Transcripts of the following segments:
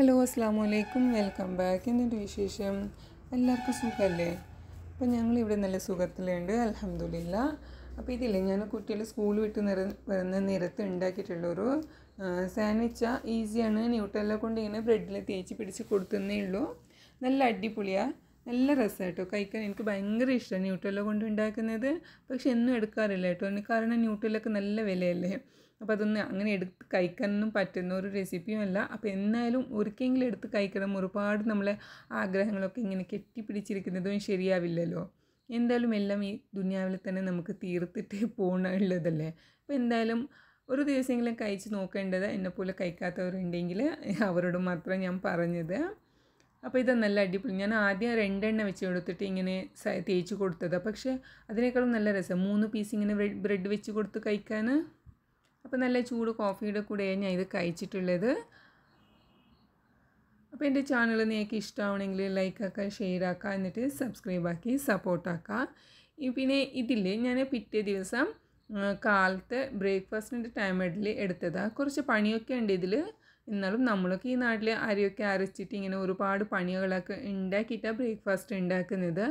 hello അസ്സാം വലൈക്കും welcome back എന്നിട്ട് വിശേഷം എല്ലാവർക്കും സുഖമല്ലേ ഞങ്ങൾ ഞങ്ങളിവിടെ നല്ല സുഖത്തിലുണ്ട് അലഹമുല്ല അപ്പോൾ ഇതില്ലേ ഞാൻ കുട്ടികൾ സ്കൂൾ വിട്ട് നിറ വരുന്ന നിരത്ത് ഉണ്ടാക്കിയിട്ടുള്ളൊരു സാൻഡ്വിച്ചാ ഈസിയാണ് ന്യൂട്ടെല്ല കൊണ്ട് ഇങ്ങനെ ബ്രെഡിൽ തേച്ച് പിടിച്ച് കൊടുത്തുന്നേ ഉള്ളൂ നല്ല അടിപൊളിയാണ് നല്ല രസമാണ് കേട്ടോ കഴിക്കാൻ എനിക്ക് ഭയങ്കര ഇഷ്ടമാണ് ന്യൂട്ടെല്ല കൊണ്ട് ഉണ്ടാക്കുന്നത് പക്ഷെ എന്നും എടുക്കാറില്ല കേട്ടോ കാരണം ന്യൂട്ടെല്ലൊക്കെ നല്ല വിലയല്ലേ അപ്പോൾ അതൊന്ന് അങ്ങനെ എടുത്ത് കഴിക്കാനൊന്നും പറ്റുന്ന ഒരു റെസിപ്പിയും അല്ല അപ്പോൾ എന്നാലും ഒരിക്കലെങ്കിലും എടുത്ത് കഴിക്കണം ഒരുപാട് നമ്മളെ ആഗ്രഹങ്ങളൊക്കെ ഇങ്ങനെ കെട്ടിപ്പിടിച്ചിരിക്കുന്നതും ശരിയാവില്ലല്ലോ എന്തായാലും എല്ലാം ഈ ദുനിയാവിൽ തന്നെ നമുക്ക് തീർത്തിട്ട് പോകണുള്ളതല്ലേ അപ്പോൾ എന്തായാലും ഒരു ദിവസമെങ്കിലും കഴിച്ച് നോക്കേണ്ടത് എന്നെപ്പോലെ കഴിക്കാത്തവരുണ്ടെങ്കിൽ അവരോട് മാത്രം ഞാൻ പറഞ്ഞത് അപ്പോൾ ഇത് നല്ല അടിപൊളി ഞാൻ ആദ്യം രണ്ടെണ്ണ വെച്ച് കൊടുത്തിട്ട് ഇങ്ങനെ തേച്ച് കൊടുത്തത് പക്ഷേ അതിനേക്കാളും നല്ല രസം മൂന്ന് പീസ് ഇങ്ങനെ ബ്രെഡ് വെച്ച് കൊടുത്ത് കഴിക്കാൻ അപ്പോൾ നല്ല ചൂട് കോഫിയുടെ കൂടെ ഞാൻ ഇത് കഴിച്ചിട്ടുള്ളത് അപ്പോൾ എൻ്റെ ചാനൽ നിങ്ങൾക്ക് ആക്കുക ഷെയർ ആക്കുക എന്നിട്ട് സബ്സ്ക്രൈബ് സപ്പോർട്ട് സപ്പോർട്ടാക്കുക പിന്നെ ഇതിൽ ഞാൻ പിറ്റേ ദിവസം കാലത്ത് ബ്രേക്ക്ഫാസ്റ്റിൻ്റെ ടൈം ഇടൽ എടുത്തതാണ് കുറച്ച് പണിയൊക്കെ ഉണ്ട് ഇതിൽ എന്നാലും നമ്മളൊക്കെ ഈ നാട്ടിൽ അരിയൊക്കെ അരച്ചിട്ട് ഇങ്ങനെ ഒരുപാട് പണികളൊക്കെ ഉണ്ടാക്കിയിട്ടാണ് ബ്രേക്ക്ഫാസ്റ്റ് ഉണ്ടാക്കുന്നത്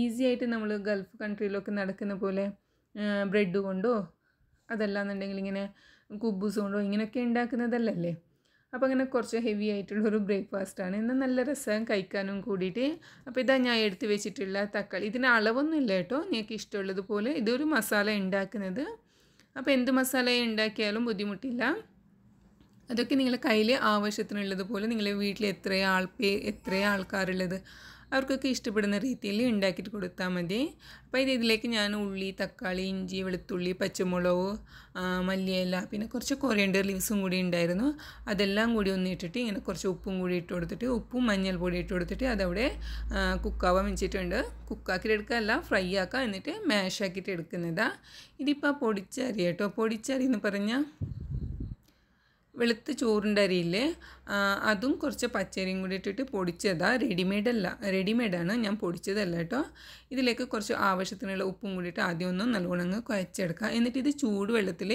ഈസി ആയിട്ട് നമ്മൾ ഗൾഫ് കൺട്രിയിലൊക്കെ നടക്കുന്ന പോലെ ബ്രെഡ് കൊണ്ടോ അതല്ലാന്നുണ്ടെങ്കിൽ ഇങ്ങനെ കുബ്ബൂസ് കൊണ്ടോ ഇങ്ങനെയൊക്കെ ഉണ്ടാക്കുന്നതല്ലല്ലേ അപ്പോൾ അങ്ങനെ കുറച്ച് ഹെവി ആയിട്ടുള്ള ബ്രേക്ക്ഫാസ്റ്റ് ബ്രേക്ക്ഫാസ്റ്റാണ് എന്നാൽ നല്ല രസം കഴിക്കാനും കൂടിയിട്ട് അപ്പോൾ ഇതാ ഞാൻ എടുത്ത് വെച്ചിട്ടുള്ള തക്കാളി ഇതിന് അളവൊന്നും ഇല്ല കേട്ടോ നിങ്ങൾക്ക് ഇഷ്ടമുള്ളതുപോലെ ഇതൊരു മസാല ഉണ്ടാക്കുന്നത് അപ്പോൾ എന്ത് മസാല ഉണ്ടാക്കിയാലും ബുദ്ധിമുട്ടില്ല അതൊക്കെ നിങ്ങളുടെ കയ്യിൽ ആവശ്യത്തിനുള്ളതുപോലെ നിങ്ങളുടെ വീട്ടിൽ എത്ര ആൾ എത്രയാൾക്കാരുള്ളത് അവർക്കൊക്കെ ഇഷ്ടപ്പെടുന്ന രീതിയിൽ ഉണ്ടാക്കിയിട്ട് കൊടുത്താൽ മതി അപ്പോൾ ഇത് ഇതിലേക്ക് ഞാൻ ഉള്ളി തക്കാളി ഇഞ്ചി വെളുത്തുള്ളി പച്ചമുളക് മല്ലിയില പിന്നെ കുറച്ച് കൊറിയണ്ടർ ലീവ്സും കൂടി ഉണ്ടായിരുന്നു അതെല്ലാം കൂടി ഒന്ന് ഇട്ടിട്ട് ഇങ്ങനെ കുറച്ച് ഉപ്പും കൂടി ഇട്ട് കൊടുത്തിട്ട് ഉപ്പും മഞ്ഞൾ പൊടി ഇട്ട് കൊടുത്തിട്ട് അതവിടെ കുക്കാവാൻ വെച്ചിട്ടുണ്ട് കുക്കാക്കിയിട്ട് അല്ല ഫ്രൈ ആക്കാം എന്നിട്ട് മാഷാക്കിയിട്ട് എടുക്കുന്നതാണ് ഇതിപ്പോൾ പൊടിച്ചരി കേട്ടോ പൊടിച്ചരി എന്ന് പറഞ്ഞാൽ വെളുത്ത ചോറിൻ്റെ അരിയിൽ അതും കുറച്ച് പച്ചരിയും കൂടി ഇട്ടിട്ട് പൊടിച്ചതാണ് റെഡിമെയ്ഡല്ല റെഡിമെയ്ഡാണ് ഞാൻ പൊടിച്ചതല്ല കേട്ടോ ഇതിലേക്ക് കുറച്ച് ആവശ്യത്തിനുള്ള ഉപ്പും കൂടിയിട്ട് ആദ്യം ഒന്ന് നല്ലോണം അങ്ങ് കുഴച്ചെടുക്കുക എന്നിട്ട് ഇത് ചൂടുവെള്ളത്തിൽ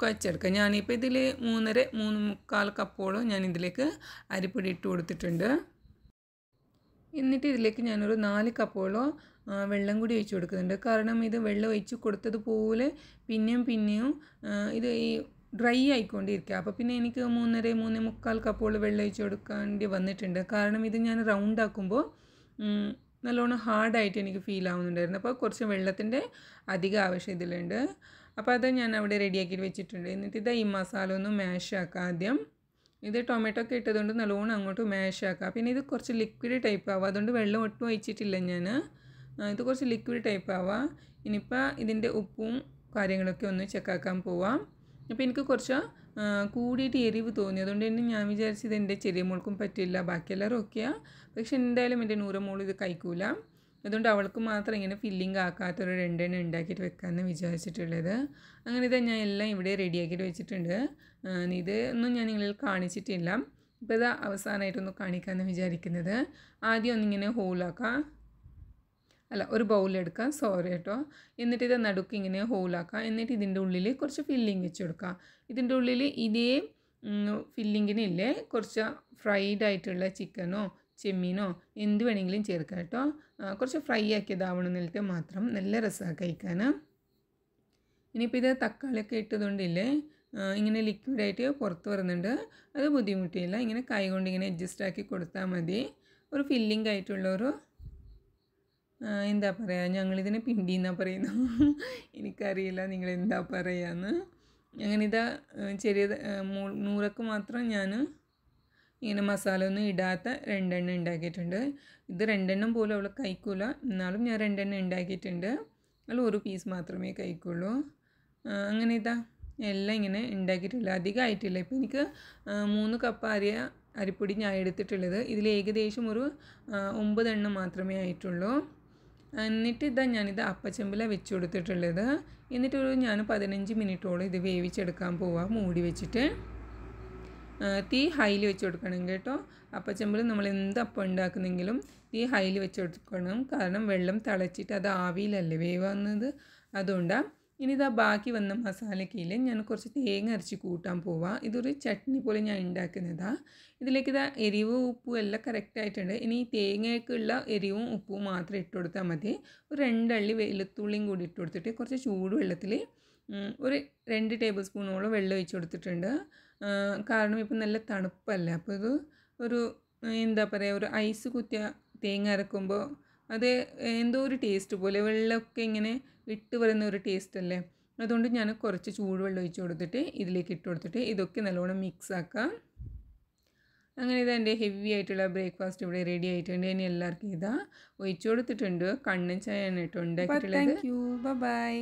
കുഴച്ചെടുക്കുക ഞാനിപ്പോൾ ഇതിൽ മൂന്നര മൂന്ന് മുക്കാൽ കപ്പോളം ഞാൻ ഇതിലേക്ക് അരിപ്പൊടി ഇട്ട് കൊടുത്തിട്ടുണ്ട് എന്നിട്ട് ഇതിലേക്ക് ഞാനൊരു നാല് കപ്പോളം വെള്ളം കൂടി ഒഴിച്ച് കൊടുക്കുന്നുണ്ട് കാരണം ഇത് വെള്ളം ഒഴിച്ച് കൊടുത്തതുപോലെ പിന്നെയും പിന്നെയും ഇത് ഈ ഡ്രൈ ആയിക്കൊണ്ടിരിക്കുക അപ്പോൾ പിന്നെ എനിക്ക് മൂന്നര മൂന്ന് മുക്കാൽ കപ്പോൾ വെള്ളം ഒഴിച്ച് കൊടുക്കേണ്ടി വന്നിട്ടുണ്ട് കാരണം ഇത് ഞാൻ റൗണ്ട് ആക്കുമ്പോൾ നല്ലോണം ഹാർഡായിട്ട് എനിക്ക് ഫീൽ ആവുന്നുണ്ടായിരുന്നു അപ്പോൾ കുറച്ച് വെള്ളത്തിൻ്റെ അധിക ആവശ്യം ഇതിലുണ്ട് അപ്പോൾ അത് ഞാൻ അവിടെ റെഡിയാക്കി വെച്ചിട്ടുണ്ട് എന്നിട്ട് ഇത് ഈ മസാല ഒന്ന് മാഷ് ആക്കുക ആദ്യം ഇത് ടൊമാറ്റോ ഒക്കെ ഇട്ടതുകൊണ്ട് നല്ലോണം അങ്ങോട്ട് മാഷ് ആക്കുക പിന്നെ ഇത് കുറച്ച് ലിക്വിഡ് ടൈപ്പ് ആവുക അതുകൊണ്ട് വെള്ളം ഒട്ടും ഒഴിച്ചിട്ടില്ല ഞാൻ ഇത് കുറച്ച് ലിക്വിഡ് ടൈപ്പ് ആവുക ഇനിയിപ്പോൾ ഇതിൻ്റെ ഉപ്പും കാര്യങ്ങളൊക്കെ ഒന്ന് ചെക്കാക്കാൻ പോവാം അപ്പോൾ എനിക്ക് കുറച്ച് കൂടിയിട്ട് എരിവ് തോന്നി അതുകൊണ്ട് തന്നെ ഞാൻ വിചാരിച്ചത് എൻ്റെ ചെറിയ മോൾക്കും പറ്റില്ല ബാക്കി എല്ലാവരും ഒക്കെയാണ് പക്ഷെ എന്തായാലും എൻ്റെ നൂറ് മോൾ ഇത് കഴിക്കൂല അതുകൊണ്ട് അവൾക്ക് മാത്രം ഇങ്ങനെ ഫില്ലിംഗ് ആക്കാത്തൊരു രണ്ടെണ്ണം ഉണ്ടാക്കിയിട്ട് വെക്കാമെന്ന് വിചാരിച്ചിട്ടുള്ളത് അങ്ങനെ ഇതാ ഞാൻ എല്ലാം ഇവിടെ റെഡിയാക്കിയിട്ട് വെച്ചിട്ടുണ്ട് ഇത് ഒന്നും ഞാൻ നിങ്ങളിൽ കാണിച്ചിട്ടില്ല ഇപ്പോൾ ഇതാ അവസാനമായിട്ടൊന്ന് കാണിക്കാമെന്ന് വിചാരിക്കുന്നത് ആദ്യം ഒന്നിങ്ങനെ ഹോളാക്കാം അല്ല ഒരു ബൗളിലെടുക്കുക സോറി കേട്ടോ എന്നിട്ട് ഇത് നടുക്ക് ഇങ്ങനെ ഹോളാക്കുക എന്നിട്ട് ഇതിൻ്റെ ഉള്ളിൽ കുറച്ച് ഫില്ലിങ് വെച്ച് കൊടുക്കുക ഇതിൻ്റെ ഉള്ളിൽ ഇതേ ഫില്ലിങ്ങിനില്ലേ കുറച്ച് ഫ്രൈഡ് ആയിട്ടുള്ള ചിക്കനോ ചെമ്മീനോ എന്ത് വേണമെങ്കിലും ചേർക്കാം കേട്ടോ കുറച്ച് ഫ്രൈ ആക്കിയതാവണം എന്നിട്ട് മാത്രം നല്ല രസമാണ് കഴിക്കാൻ ഇനിയിപ്പോൾ ഇത് തക്കാളിയൊക്കെ ഇട്ടതുകൊണ്ടില്ലേ ഇങ്ങനെ ലിക്വിഡായിട്ട് പുറത്ത് വരുന്നുണ്ട് അത് ബുദ്ധിമുട്ടില്ല ഇങ്ങനെ കൈ കൊണ്ട് ഇങ്ങനെ അഡ്ജസ്റ്റ് ആക്കി കൊടുത്താൽ മതി ഒരു ഫില്ലിംഗ് ആയിട്ടുള്ള ഒരു എന്താ പറയുക ഞങ്ങളിതിനെ പിണ്ടി എന്നാ പറയുന്നു എനിക്കറിയില്ല നിങ്ങൾ എന്താ പറയാന്ന് അങ്ങനെ ഇതാ ചെറിയ നൂറക്ക് മാത്രം ഞാൻ ഇങ്ങനെ മസാല ഒന്നും ഇടാത്ത രണ്ടെണ്ണം ഉണ്ടാക്കിയിട്ടുണ്ട് ഇത് രണ്ടെണ്ണം പോലും അവൾ കഴിക്കൂല എന്നാലും ഞാൻ രണ്ടെണ്ണം ഉണ്ടാക്കിയിട്ടുണ്ട് അതിൽ ഒരു പീസ് മാത്രമേ കഴിക്കുള്ളൂ അങ്ങനെ ഇതാ എല്ലാം ഇങ്ങനെ ഉണ്ടാക്കിയിട്ടില്ല ആയിട്ടില്ല ഇപ്പം എനിക്ക് മൂന്ന് കപ്പ് അരിയ അരിപ്പൊടി ഞാൻ എടുത്തിട്ടുള്ളത് ഇതിൽ ഏകദേശം ഒരു ഒമ്പതെണ്ണം മാത്രമേ ആയിട്ടുള്ളൂ എന്നിട്ട് ഇതാ ഞാനിത് അപ്പച്ചെമ്പില വെച്ച് കൊടുത്തിട്ടുള്ളത് എന്നിട്ടൊരു ഞാൻ പതിനഞ്ച് മിനിറ്റോളം ഇത് വേവിച്ചെടുക്കാൻ പോവാം മൂടി വെച്ചിട്ട് തീ ഹൈലി വെച്ച് കൊടുക്കണം കേട്ടോ അപ്പച്ചെമ്പിൽ നമ്മൾ എന്ത് അപ്പം ഉണ്ടാക്കുന്നെങ്കിലും തീ ഹൈലി വെച്ച് കൊടുക്കണം കാരണം വെള്ളം തിളച്ചിട്ട് അത് ആവിയിലല്ലേ വേവാകുന്നത് അതുകൊണ്ടാണ് ഇനി ഇതാ ബാക്കി വന്ന മസാലക്കയിൽ ഞാൻ കുറച്ച് തേങ്ങ അരച്ച് കൂട്ടാൻ പോവാം ഇതൊരു ചട്നി പോലെ ഞാൻ ഉണ്ടാക്കുന്നതാണ് ഇതിലേക്ക് ഇതാ എരിവും ഉപ്പും എല്ലാം കറക്റ്റായിട്ടുണ്ട് ഇനി ഈ തേങ്ങയ്ക്കുള്ള എരിവും ഉപ്പും മാത്രം ഇട്ട് കൊടുത്താൽ മതി ഒരു രണ്ടള്ളി വെളുത്തുള്ളിയും കൂടി ഇട്ട് കൊടുത്തിട്ട് കുറച്ച് ചൂടുവെള്ളത്തിൽ ഒരു രണ്ട് ടേബിൾ സ്പൂണോളം വെള്ളം ഒഴിച്ച് കൊടുത്തിട്ടുണ്ട് കാരണം ഇപ്പം നല്ല തണുപ്പല്ലേ അപ്പോൾ ഇത് ഒരു എന്താ പറയുക ഒരു ഐസ് കുത്തിയ തേങ്ങ അരക്കുമ്പോൾ അത് എന്തോ ഒരു ടേസ്റ്റ് പോലെ വെള്ളമൊക്കെ ഇങ്ങനെ ഇട്ട് വരുന്ന ഒരു ടേസ്റ്റ് അല്ലേ അതുകൊണ്ട് ഞാൻ കുറച്ച് ചൂടുവെള്ളം ഒഴിച്ച് കൊടുത്തിട്ട് ഇതിലേക്ക് ഇട്ട് കൊടുത്തിട്ട് ഇതൊക്കെ നല്ലോണം മിക്സ് ആക്കാം അങ്ങനെ ഇത് എൻ്റെ ഹെവി ആയിട്ടുള്ള ബ്രേക്ക്ഫാസ്റ്റ് ഇവിടെ റെഡി ആയിട്ടുണ്ട് ഇനി എല്ലാവർക്കും ഇതാ ഒഴിച്ചു കൊടുത്തിട്ടുണ്ട് കണ്ണൻ ചായയാണ് താങ്ക് യു ബൈ